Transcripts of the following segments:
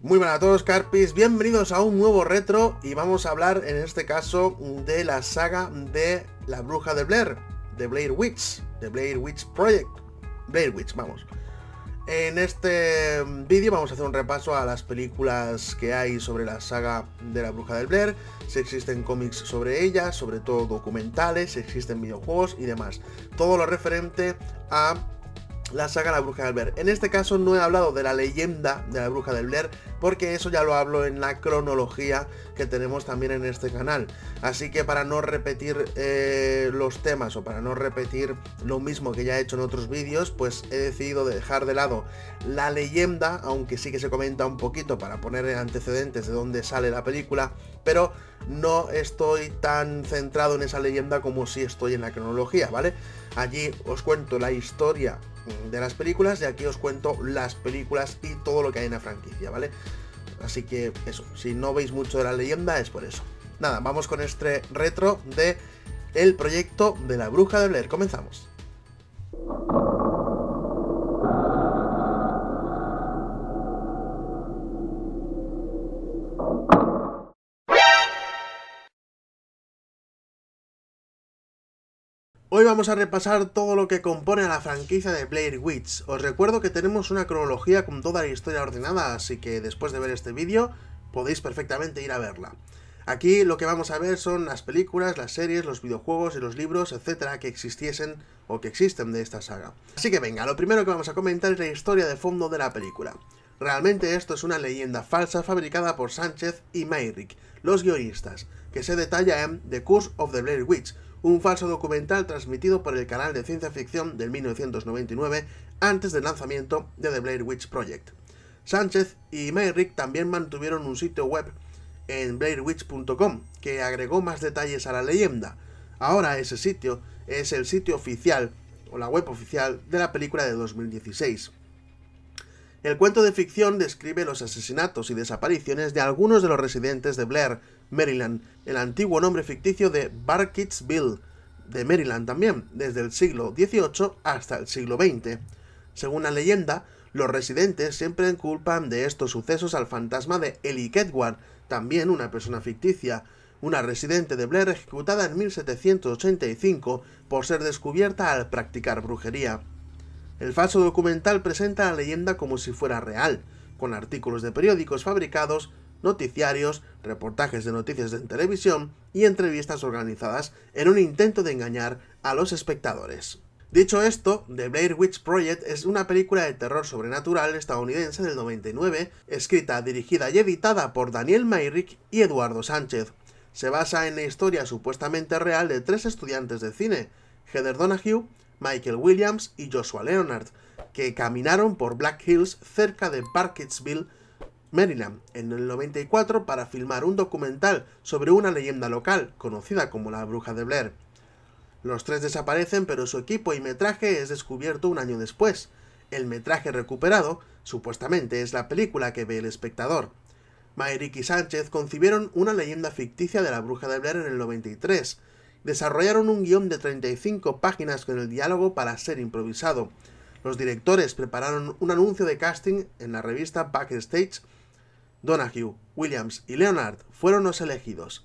Muy buenas a todos Carpis, bienvenidos a un nuevo retro y vamos a hablar en este caso de la saga de la bruja de Blair, de Blair Witch, de Blair Witch Project, Blair Witch, vamos. En este vídeo vamos a hacer un repaso a las películas que hay sobre la saga de la Bruja del Blair, si existen cómics sobre ella, sobre todo documentales, si existen videojuegos y demás. Todo lo referente a la saga de La Bruja del Blair. En este caso no he hablado de la leyenda de la Bruja del Blair, porque eso ya lo hablo en la cronología que tenemos también en este canal. Así que para no repetir eh, los temas o para no repetir lo mismo que ya he hecho en otros vídeos, pues he decidido dejar de lado la leyenda, aunque sí que se comenta un poquito para poner antecedentes de dónde sale la película, pero no estoy tan centrado en esa leyenda como si estoy en la cronología, ¿vale? Allí os cuento la historia de las películas y aquí os cuento las películas y todo lo que hay en la franquicia, ¿vale? Así que eso, si no veis mucho de la leyenda es por eso. Nada, vamos con este retro de el proyecto de la bruja de Blair. Comenzamos. Hoy vamos a repasar todo lo que compone a la franquicia de Blair Witch. Os recuerdo que tenemos una cronología con toda la historia ordenada, así que después de ver este vídeo podéis perfectamente ir a verla. Aquí lo que vamos a ver son las películas, las series, los videojuegos y los libros, etcétera, que existiesen o que existen de esta saga. Así que venga, lo primero que vamos a comentar es la historia de fondo de la película. Realmente esto es una leyenda falsa fabricada por Sánchez y Mayrick, los guionistas, que se detalla en The Curse of the Blair Witch, un falso documental transmitido por el canal de ciencia ficción del 1999 antes del lanzamiento de The Blair Witch Project. Sánchez y Mayrick también mantuvieron un sitio web en blairwitch.com que agregó más detalles a la leyenda. Ahora ese sitio es el sitio oficial o la web oficial de la película de 2016. El cuento de ficción describe los asesinatos y desapariciones de algunos de los residentes de Blair, Maryland, el antiguo nombre ficticio de Barkittsville, de Maryland también, desde el siglo XVIII hasta el siglo XX. Según la leyenda, los residentes siempre culpan de estos sucesos al fantasma de Ellie Kedward, también una persona ficticia, una residente de Blair ejecutada en 1785 por ser descubierta al practicar brujería. El falso documental presenta la leyenda como si fuera real, con artículos de periódicos fabricados, noticiarios, reportajes de noticias de televisión y entrevistas organizadas en un intento de engañar a los espectadores. Dicho esto, The Blair Witch Project es una película de terror sobrenatural estadounidense del 99, escrita, dirigida y editada por Daniel Mayrick y Eduardo Sánchez. Se basa en la historia supuestamente real de tres estudiantes de cine, Heather Donahue, Michael Williams y Joshua Leonard, que caminaron por Black Hills cerca de Parkettsville, Maryland, en el 94 para filmar un documental sobre una leyenda local conocida como la Bruja de Blair. Los tres desaparecen, pero su equipo y metraje es descubierto un año después. El metraje recuperado, supuestamente, es la película que ve el espectador. Mayrick y Sánchez concibieron una leyenda ficticia de la Bruja de Blair en el 93, desarrollaron un guión de 35 páginas con el diálogo para ser improvisado. Los directores prepararon un anuncio de casting en la revista Backstage. Donahue, Williams y Leonard fueron los elegidos.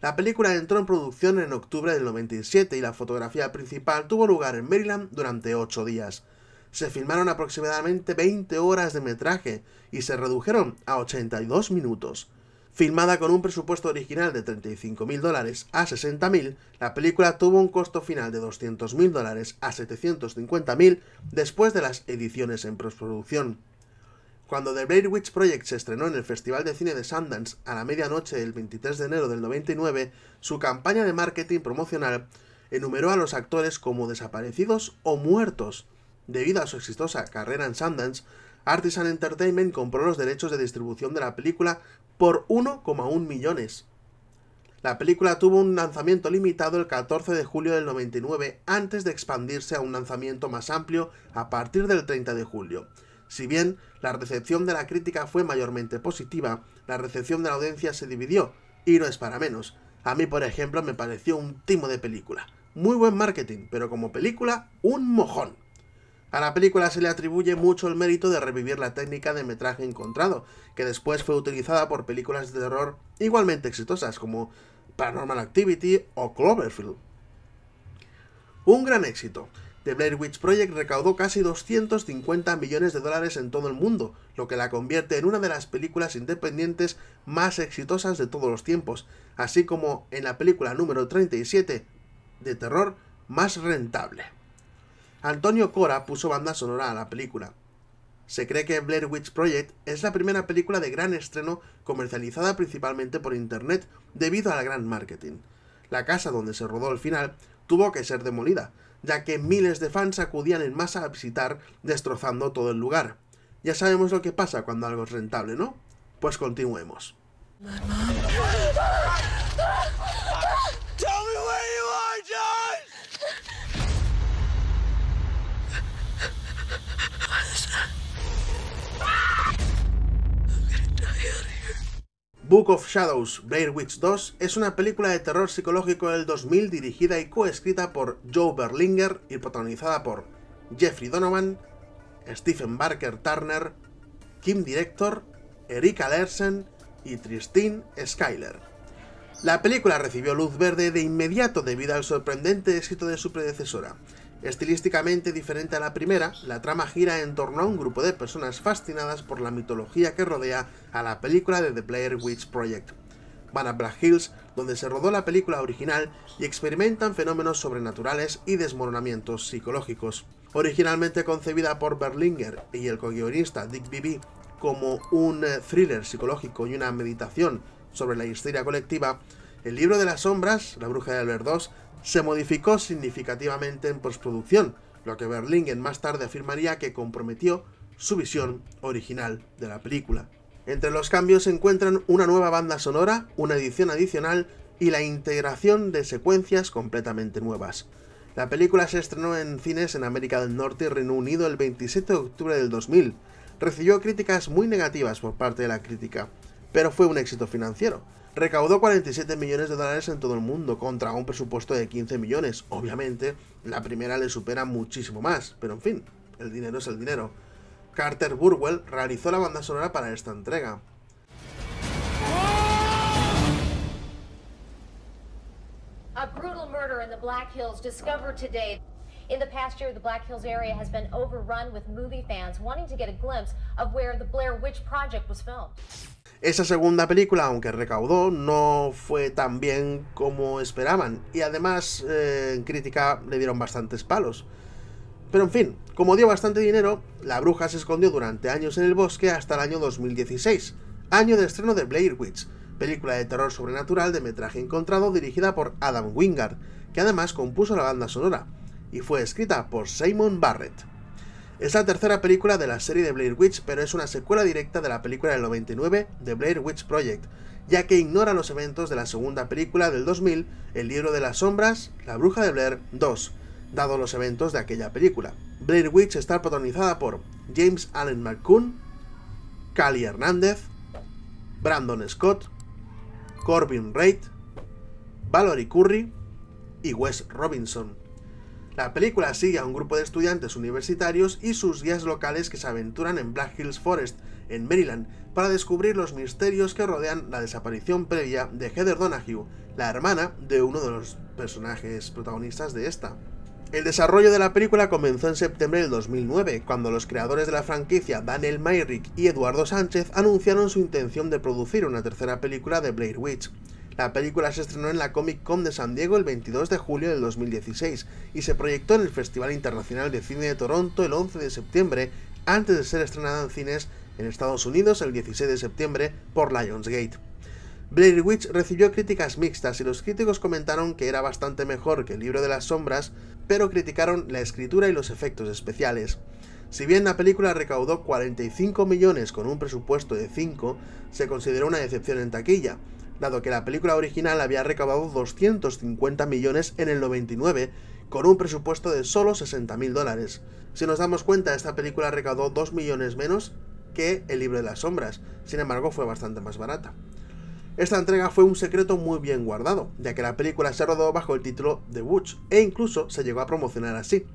La película entró en producción en octubre del 97 y la fotografía principal tuvo lugar en Maryland durante 8 días. Se filmaron aproximadamente 20 horas de metraje y se redujeron a 82 minutos. Filmada con un presupuesto original de 35.000 dólares a 60.000, la película tuvo un costo final de 200.000 dólares a 750.000 después de las ediciones en postproducción. Cuando The Blair Witch Project se estrenó en el Festival de Cine de Sundance a la medianoche del 23 de enero del 99, su campaña de marketing promocional enumeró a los actores como desaparecidos o muertos. Debido a su exitosa carrera en Sundance, Artisan Entertainment compró los derechos de distribución de la película por 1,1 millones. La película tuvo un lanzamiento limitado el 14 de julio del 99 antes de expandirse a un lanzamiento más amplio a partir del 30 de julio. Si bien la recepción de la crítica fue mayormente positiva, la recepción de la audiencia se dividió, y no es para menos. A mí, por ejemplo, me pareció un timo de película. Muy buen marketing, pero como película, un mojón. A la película se le atribuye mucho el mérito de revivir la técnica de metraje encontrado, que después fue utilizada por películas de terror igualmente exitosas como Paranormal Activity o Cloverfield. Un gran éxito. The Blair Witch Project recaudó casi 250 millones de dólares en todo el mundo, lo que la convierte en una de las películas independientes más exitosas de todos los tiempos, así como en la película número 37 de terror más rentable. Antonio Cora puso banda sonora a la película. Se cree que Blair Witch Project es la primera película de gran estreno comercializada principalmente por internet debido al gran marketing. La casa donde se rodó el final tuvo que ser demolida, ya que miles de fans acudían en masa a visitar destrozando todo el lugar. Ya sabemos lo que pasa cuando algo es rentable, ¿no? Pues continuemos. Book of Shadows Blair Witch 2 es una película de terror psicológico del 2000 dirigida y coescrita por Joe Berlinger y protagonizada por Jeffrey Donovan, Stephen Barker Turner, Kim Director, Erika Lersen y Tristine Schuyler. La película recibió luz verde de inmediato debido al sorprendente éxito de su predecesora, Estilísticamente diferente a la primera, la trama gira en torno a un grupo de personas fascinadas por la mitología que rodea a la película de The Blair Witch Project. Van a Black Hills, donde se rodó la película original, y experimentan fenómenos sobrenaturales y desmoronamientos psicológicos. Originalmente concebida por Berlinger y el co-guionista Dick Bibi como un thriller psicológico y una meditación sobre la histeria colectiva, el libro de las sombras, La bruja de Albert II, se modificó significativamente en postproducción, lo que Berlingen más tarde afirmaría que comprometió su visión original de la película. Entre los cambios se encuentran una nueva banda sonora, una edición adicional y la integración de secuencias completamente nuevas. La película se estrenó en cines en América del Norte y Reino Unido el 27 de octubre del 2000. Recibió críticas muy negativas por parte de la crítica, pero fue un éxito financiero recaudó 47 millones de dólares en todo el mundo contra un presupuesto de 15 millones. Obviamente, la primera le supera muchísimo más, pero en fin, el dinero es el dinero. Carter Burwell realizó la banda sonora para esta entrega. A brutal murder in the Black Hills discovered today. In the past year, the Black Hills area has been overrun with movie fans wanting to get a glimpse of where Blair Witch Project was esa segunda película, aunque recaudó, no fue tan bien como esperaban y además eh, en crítica le dieron bastantes palos. Pero en fin, como dio bastante dinero, la bruja se escondió durante años en el bosque hasta el año 2016, año de estreno de Blair Witch, película de terror sobrenatural de metraje encontrado dirigida por Adam Wingard, que además compuso la banda sonora, y fue escrita por Simon Barrett. Es la tercera película de la serie de Blair Witch, pero es una secuela directa de la película del 99 de Blair Witch Project, ya que ignora los eventos de la segunda película del 2000, El libro de las sombras, La bruja de Blair 2, dado los eventos de aquella película. Blair Witch está protagonizada por James Allen McCoon, Cali Hernández, Brandon Scott, Corbin Reid, Valerie Curry y Wes Robinson. La película sigue a un grupo de estudiantes universitarios y sus guías locales que se aventuran en Black Hills Forest, en Maryland, para descubrir los misterios que rodean la desaparición previa de Heather Donahue, la hermana de uno de los personajes protagonistas de esta. El desarrollo de la película comenzó en septiembre del 2009, cuando los creadores de la franquicia Daniel Myrick y Eduardo Sánchez anunciaron su intención de producir una tercera película de Blair Witch. La película se estrenó en la Comic Con de San Diego el 22 de julio del 2016 y se proyectó en el Festival Internacional de Cine de Toronto el 11 de septiembre antes de ser estrenada en cines en Estados Unidos el 16 de septiembre por Lionsgate. Blair Witch recibió críticas mixtas y los críticos comentaron que era bastante mejor que el libro de las sombras, pero criticaron la escritura y los efectos especiales. Si bien la película recaudó 45 millones con un presupuesto de 5, se consideró una decepción en taquilla, dado que la película original había recaudado 250 millones en el 99, con un presupuesto de solo 60 mil dólares. Si nos damos cuenta, esta película recaudó 2 millones menos que El libro de las sombras, sin embargo fue bastante más barata. Esta entrega fue un secreto muy bien guardado, ya que la película se rodó bajo el título The Butch e incluso se llegó a promocionar así.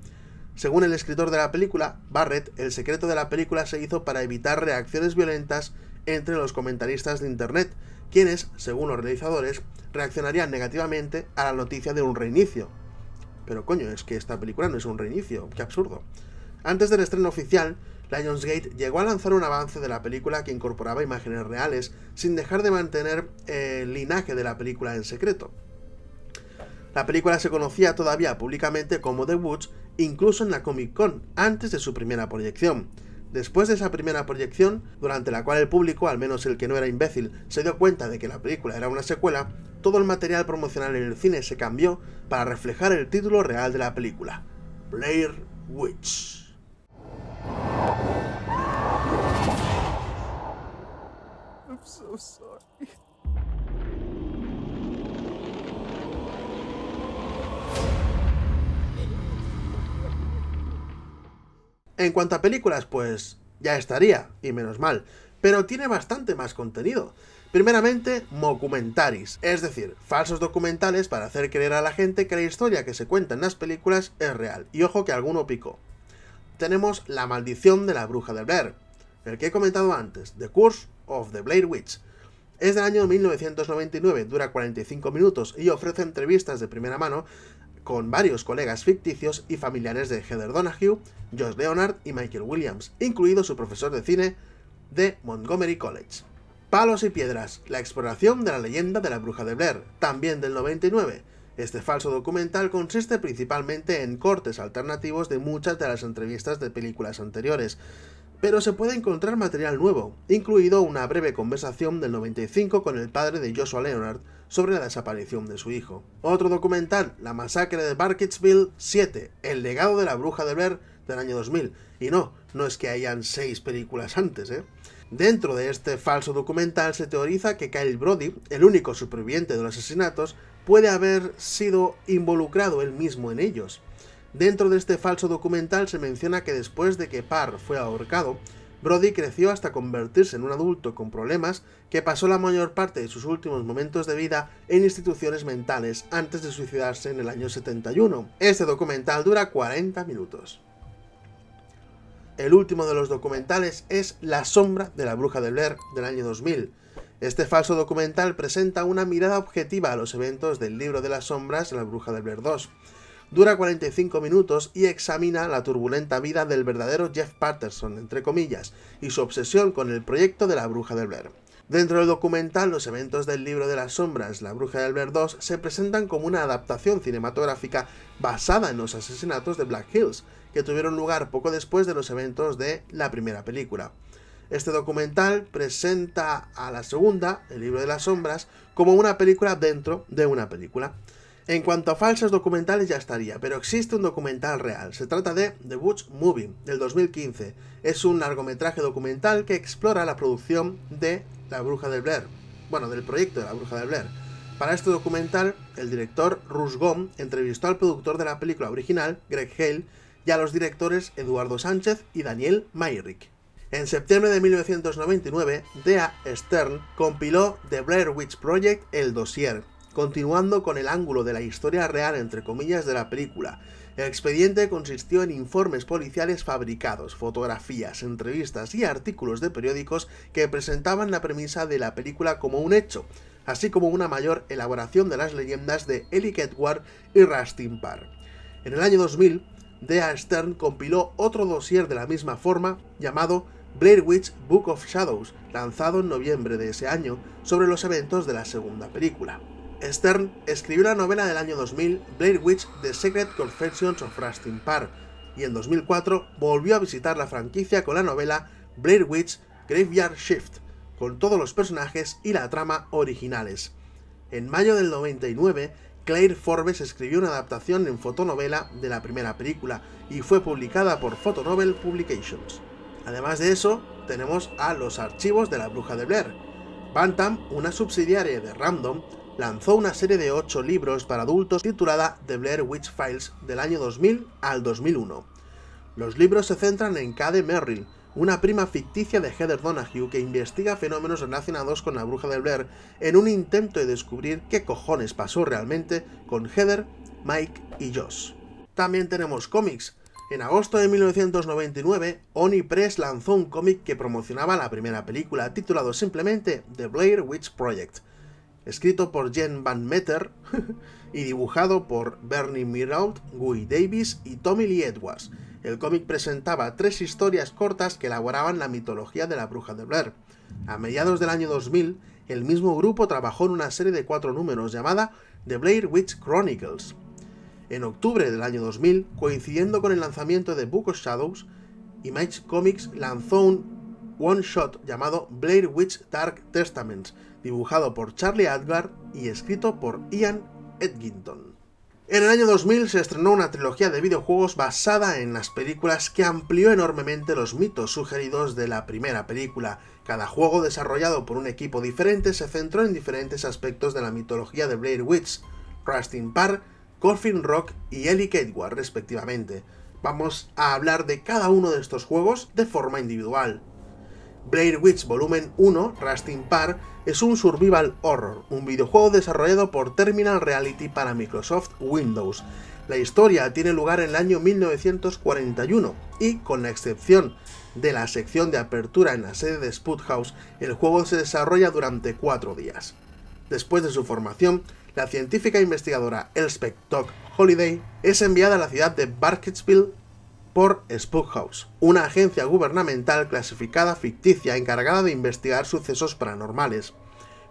Según el escritor de la película, Barrett, el secreto de la película se hizo para evitar reacciones violentas entre los comentaristas de Internet, quienes, según los realizadores, reaccionarían negativamente a la noticia de un reinicio. Pero coño, es que esta película no es un reinicio, qué absurdo. Antes del estreno oficial, Lionsgate llegó a lanzar un avance de la película que incorporaba imágenes reales, sin dejar de mantener el linaje de la película en secreto. La película se conocía todavía públicamente como The Woods, incluso en la Comic Con, antes de su primera proyección. Después de esa primera proyección, durante la cual el público, al menos el que no era imbécil, se dio cuenta de que la película era una secuela, todo el material promocional en el cine se cambió para reflejar el título real de la película, Blair Witch. En cuanto a películas, pues ya estaría, y menos mal, pero tiene bastante más contenido. Primeramente, mocumentaris, es decir, falsos documentales para hacer creer a la gente que la historia que se cuenta en las películas es real, y ojo que alguno picó. Tenemos La maldición de la bruja del Blair, el que he comentado antes, The Curse of the Blair Witch. Es del año 1999, dura 45 minutos y ofrece entrevistas de primera mano con varios colegas ficticios y familiares de Heather Donahue, Josh Leonard y Michael Williams, incluido su profesor de cine de Montgomery College. Palos y Piedras, la exploración de la leyenda de la bruja de Blair, también del 99. Este falso documental consiste principalmente en cortes alternativos de muchas de las entrevistas de películas anteriores, pero se puede encontrar material nuevo, incluido una breve conversación del 95 con el padre de Joshua Leonard, sobre la desaparición de su hijo. Otro documental, La masacre de Barkitsville 7, El legado de la bruja de Ver del año 2000. Y no, no es que hayan seis películas antes, ¿eh? Dentro de este falso documental se teoriza que Kyle Brody, el único superviviente de los asesinatos, puede haber sido involucrado él mismo en ellos. Dentro de este falso documental se menciona que después de que Parr fue ahorcado, Brody creció hasta convertirse en un adulto con problemas que pasó la mayor parte de sus últimos momentos de vida en instituciones mentales antes de suicidarse en el año 71. Este documental dura 40 minutos. El último de los documentales es La sombra de la bruja de Blair del año 2000. Este falso documental presenta una mirada objetiva a los eventos del libro de las sombras la bruja de Blair 2 dura 45 minutos y examina la turbulenta vida del verdadero Jeff Patterson, entre comillas, y su obsesión con el proyecto de la Bruja de Blair. Dentro del documental, los eventos del libro de las sombras, La Bruja de Blair 2, se presentan como una adaptación cinematográfica basada en los asesinatos de Black Hills, que tuvieron lugar poco después de los eventos de la primera película. Este documental presenta a la segunda, El libro de las sombras, como una película dentro de una película. En cuanto a falsos documentales ya estaría, pero existe un documental real. Se trata de The Witch Movie, del 2015. Es un largometraje documental que explora la producción de La Bruja de Blair. Bueno, del proyecto de La Bruja de Blair. Para este documental, el director Gom entrevistó al productor de la película original, Greg Hale, y a los directores Eduardo Sánchez y Daniel Mayrick. En septiembre de 1999, Dea Stern compiló The Blair Witch Project, el dossier, Continuando con el ángulo de la historia real, entre comillas, de la película, el expediente consistió en informes policiales fabricados, fotografías, entrevistas y artículos de periódicos que presentaban la premisa de la película como un hecho, así como una mayor elaboración de las leyendas de Eli Ward y Rustin Parr. En el año 2000, Dea Stern compiló otro dossier de la misma forma, llamado Blair Witch Book of Shadows, lanzado en noviembre de ese año, sobre los eventos de la segunda película. Stern escribió la novela del año 2000 Blair Witch The Secret Confessions of Rustin Park y en 2004 volvió a visitar la franquicia con la novela Blair Witch Graveyard Shift, con todos los personajes y la trama originales. En mayo del 99, Claire Forbes escribió una adaptación en fotonovela de la primera película y fue publicada por Photonovel Publications. Además de eso, tenemos a Los Archivos de la Bruja de Blair. Bantam, una subsidiaria de Random, lanzó una serie de ocho libros para adultos titulada The Blair Witch Files del año 2000 al 2001. Los libros se centran en Cade Merrill, una prima ficticia de Heather Donahue que investiga fenómenos relacionados con la bruja de Blair en un intento de descubrir qué cojones pasó realmente con Heather, Mike y Josh. También tenemos cómics. En agosto de 1999, Oni Press lanzó un cómic que promocionaba la primera película, titulado simplemente The Blair Witch Project, escrito por Jen Van Meter y dibujado por Bernie Miraud, Guy Davis y Tommy Lee Edwards. El cómic presentaba tres historias cortas que elaboraban la mitología de la bruja de Blair. A mediados del año 2000, el mismo grupo trabajó en una serie de cuatro números llamada The Blair Witch Chronicles. En octubre del año 2000, coincidiendo con el lanzamiento de Book of Shadows, Image Comics lanzó un one-shot llamado Blair Witch Dark Testaments, dibujado por Charlie Adgar y escrito por Ian Edginton. En el año 2000 se estrenó una trilogía de videojuegos basada en las películas que amplió enormemente los mitos sugeridos de la primera película. Cada juego desarrollado por un equipo diferente se centró en diferentes aspectos de la mitología de Blair Witch, Rustin Park, Coffin Rock y Ellie Edward, respectivamente. Vamos a hablar de cada uno de estos juegos de forma individual. Blair Witch Volumen 1, Rusting Par, es un survival horror, un videojuego desarrollado por Terminal Reality para Microsoft Windows. La historia tiene lugar en el año 1941 y, con la excepción de la sección de apertura en la sede de House, el juego se desarrolla durante cuatro días. Después de su formación, la científica investigadora Elspeth Tog Holiday es enviada a la ciudad de Barketsville por Spookhouse, una agencia gubernamental clasificada ficticia encargada de investigar sucesos paranormales.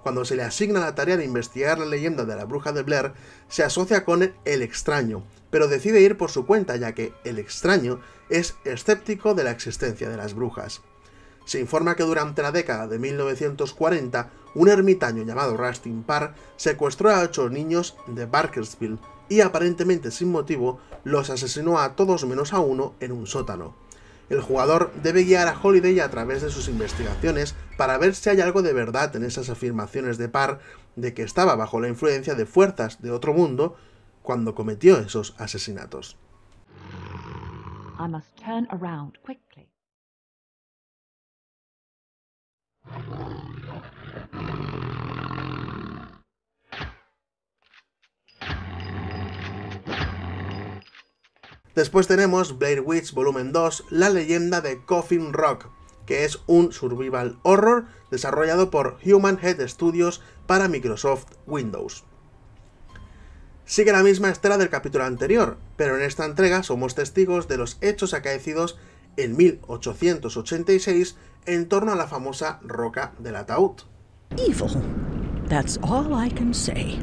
Cuando se le asigna la tarea de investigar la leyenda de la bruja de Blair, se asocia con el extraño, pero decide ir por su cuenta ya que el extraño es escéptico de la existencia de las brujas. Se informa que durante la década de 1940, un ermitaño llamado Rustin Parr secuestró a ocho niños de Barkersville y aparentemente sin motivo los asesinó a todos menos a uno en un sótano. El jugador debe guiar a Holiday a través de sus investigaciones para ver si hay algo de verdad en esas afirmaciones de Parr de que estaba bajo la influencia de fuerzas de otro mundo cuando cometió esos asesinatos. Después tenemos Blade Witch Volumen 2, La leyenda de Coffin Rock, que es un survival horror desarrollado por Human Head Studios para Microsoft Windows. Sigue la misma estela del capítulo anterior, pero en esta entrega somos testigos de los hechos acaecidos en 1886 en torno a la famosa roca del ataúd. Evil. That's all I can say.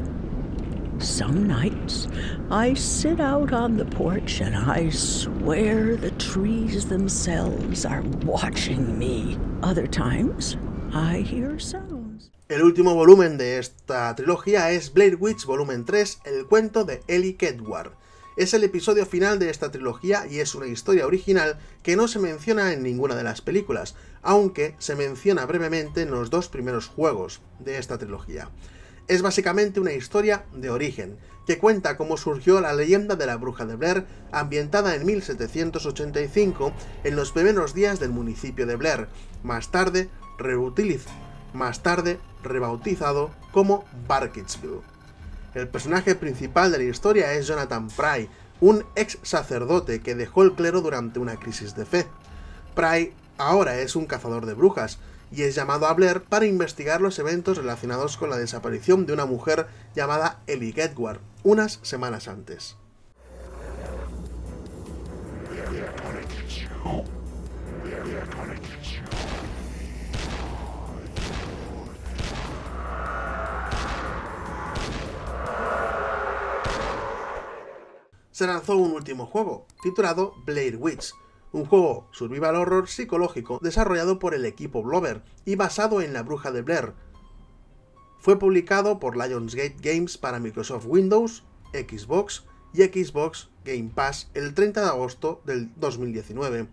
Some nights I sit out on the porch and I swear the trees themselves are watching me. Other times I hear sounds. El último volumen de esta trilogía es Blade Witch Volumen 3, El cuento de Ellie Kedward es el episodio final de esta trilogía y es una historia original que no se menciona en ninguna de las películas, aunque se menciona brevemente en los dos primeros juegos de esta trilogía. Es básicamente una historia de origen, que cuenta cómo surgió la leyenda de la bruja de Blair, ambientada en 1785 en los primeros días del municipio de Blair, más tarde más tarde rebautizado como Barkitsville. El personaje principal de la historia es Jonathan Pry, un ex sacerdote que dejó el clero durante una crisis de fe. Pry ahora es un cazador de brujas y es llamado a Blair para investigar los eventos relacionados con la desaparición de una mujer llamada Ellie Gedward unas semanas antes. se lanzó un último juego, titulado Blair Witch, un juego survival horror psicológico desarrollado por el equipo Blover y basado en La Bruja de Blair. Fue publicado por Lionsgate Games para Microsoft Windows, Xbox y Xbox Game Pass el 30 de agosto del 2019.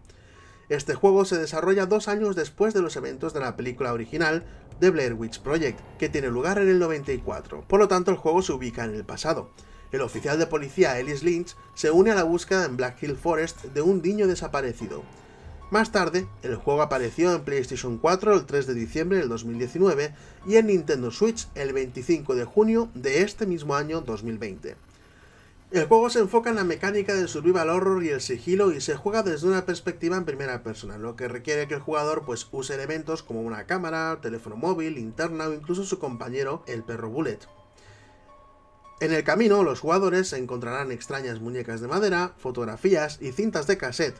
Este juego se desarrolla dos años después de los eventos de la película original The Blair Witch Project, que tiene lugar en el 94, por lo tanto el juego se ubica en el pasado. El oficial de policía Ellis Lynch se une a la búsqueda en Black Hill Forest de un niño desaparecido. Más tarde, el juego apareció en PlayStation 4 el 3 de diciembre del 2019 y en Nintendo Switch el 25 de junio de este mismo año 2020. El juego se enfoca en la mecánica del survival horror y el sigilo y se juega desde una perspectiva en primera persona, lo que requiere que el jugador pues use elementos como una cámara, teléfono móvil, linterna o incluso su compañero, el perro Bullet. En el camino, los jugadores encontrarán extrañas muñecas de madera, fotografías y cintas de cassette,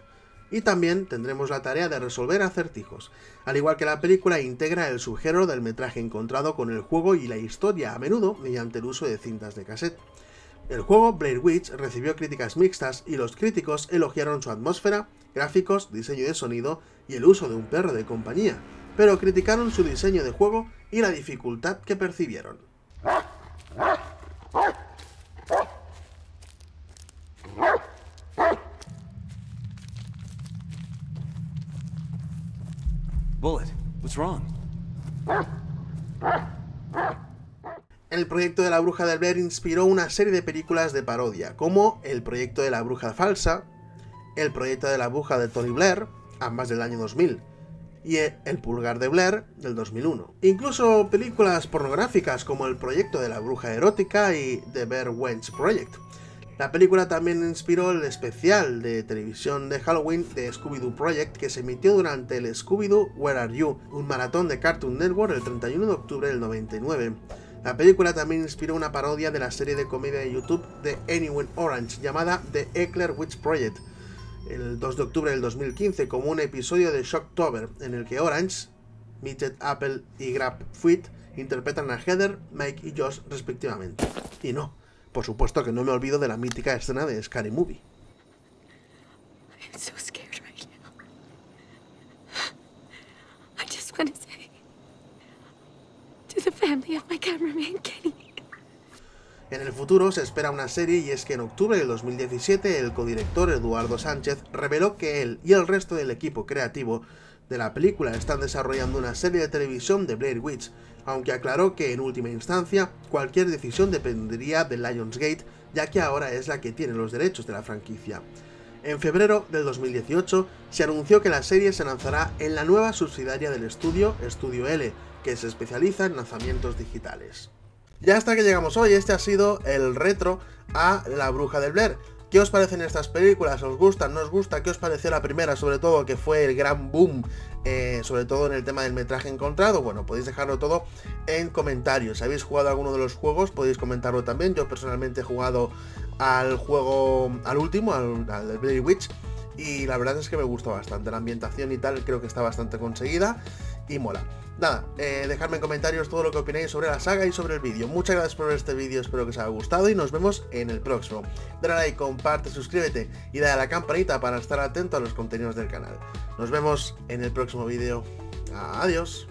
y también tendremos la tarea de resolver acertijos. Al igual que la película integra el sugero del metraje encontrado con el juego y la historia, a menudo mediante el uso de cintas de cassette. El juego Blair Witch recibió críticas mixtas y los críticos elogiaron su atmósfera, gráficos, diseño de sonido y el uso de un perro de compañía, pero criticaron su diseño de juego y la dificultad que percibieron. el proyecto de la bruja de Blair inspiró una serie de películas de parodia, como El proyecto de la bruja falsa, El proyecto de la bruja de Tony Blair, ambas del año 2000, y e, El pulgar de Blair del 2001. Incluso películas pornográficas como El proyecto de la bruja erótica y The Bear Wench Project. La película también inspiró el especial de televisión de Halloween de Scooby-Doo Project que se emitió durante el Scooby-Doo Where Are You, un maratón de Cartoon Network el 31 de octubre del 99. La película también inspiró una parodia de la serie de comedia de YouTube de Anyone Orange llamada The Eckler Witch Project, el 2 de octubre del 2015, como un episodio de Shocktober, en el que Orange, Mitted Apple y Grab Fuit interpretan a Heather, Mike y Josh respectivamente. Y no, por supuesto que no me olvido de la mítica escena de Scary Movie. En el futuro se espera una serie y es que en octubre del 2017 el codirector Eduardo Sánchez reveló que él y el resto del equipo creativo de la película están desarrollando una serie de televisión de Blair Witch, aunque aclaró que en última instancia cualquier decisión dependería de Lionsgate, ya que ahora es la que tiene los derechos de la franquicia. En febrero del 2018 se anunció que la serie se lanzará en la nueva subsidiaria del estudio, Studio L, que se especializa en lanzamientos digitales. Ya hasta que llegamos hoy, este ha sido el retro a La Bruja del Blair. ¿Qué os parecen estas películas? ¿Os gustan? ¿No os gusta? ¿Qué os pareció la primera? Sobre todo que fue el gran boom, eh, sobre todo en el tema del metraje encontrado. Bueno, podéis dejarlo todo en comentarios. Si habéis jugado alguno de los juegos, podéis comentarlo también. Yo personalmente he jugado al juego, al último, al, de Blair Witch y la verdad es que me gustó bastante. La ambientación y tal creo que está bastante conseguida y mola. Nada, eh, dejadme en comentarios todo lo que opináis sobre la saga y sobre el vídeo. Muchas gracias por ver este vídeo, espero que os haya gustado y nos vemos en el próximo. Dale like, comparte, suscríbete y dale a la campanita para estar atento a los contenidos del canal. Nos vemos en el próximo vídeo. Adiós.